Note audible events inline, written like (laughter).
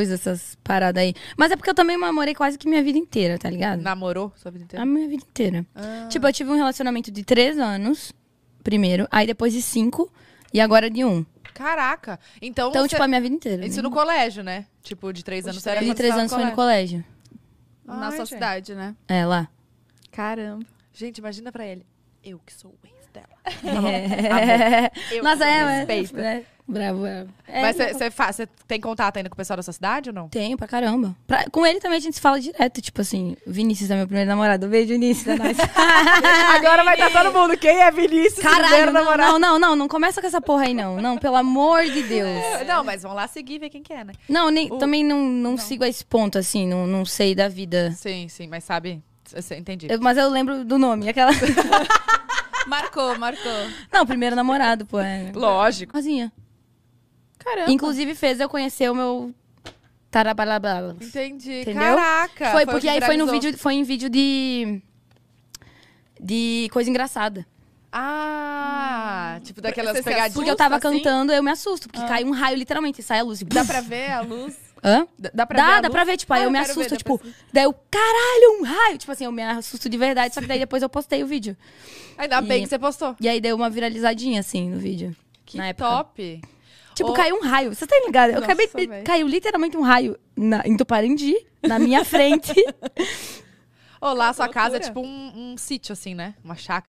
essas paradas aí. Mas é porque eu também namorei quase que minha vida inteira, tá ligado? Namorou sua vida inteira? A minha vida inteira. Ah. Tipo, eu tive um relacionamento de três anos, primeiro, aí depois de cinco, e agora de um. Caraca! Então, então você... tipo, a minha vida inteira. Isso né? no colégio, né? Tipo, de três Os anos. Três, era de três anos foi no colégio. Ai, Na sua gente. cidade, né? É, lá. Caramba. Gente, imagina pra ele. Eu que sou o ex dela. (laughs) É. (laughs) é. eu Nossa, é, mas... Respeito. É. Bravo, bravo. É, é Mas você tem contato ainda com o pessoal da sua cidade ou não? Tenho, pra caramba. Pra, com ele também a gente se fala direto, tipo assim, Vinícius é meu primeiro namorado. Beijo, Vinícius, é nóis. (laughs) Agora vai estar tá todo mundo. Quem é Vinícius? Caralho, não, não, não, não, não começa com essa porra aí, não. Não, pelo amor de Deus. É, não, mas vão lá seguir ver quem que é, né? Não, nem, o... também não, não, não, sigo a esse ponto, assim, não, não sei da vida. Sim, sim, mas sabe, entendi. Eu, mas eu lembro do nome, aquela. (laughs) marcou, marcou. Não, primeiro namorado, pô. É. Lógico. Cozinha. Caramba. Inclusive fez eu conhecer o meu tarabalabala. Entendi. Entendeu? Caraca. Foi, porque aí foi no vídeo, foi em vídeo de de coisa engraçada. Ah, hum. tipo daquelas Você pegadinhas. Porque eu tava assim? cantando, eu me assusto, porque ah. cai um raio literalmente, sai a luz. Dá pra ver a luz? Hã? D dá pra dá, ver? Dá pra ver, tipo, ah, aí eu, eu me assusto, ver, tipo, daí eu, caralho, um raio! Tipo assim, eu me assusto de verdade, só que daí (laughs) depois eu postei o vídeo. Ainda e, bem que você postou. E aí deu uma viralizadinha, assim, no vídeo. Que top! Época. Tipo, caiu um raio. Você tá ligado? Eu acabei. Véio. Caiu literalmente um raio na, em Tuparendi, na minha frente. Olá, (laughs) sua casa é tipo um, um sítio, assim, né? Uma chácara.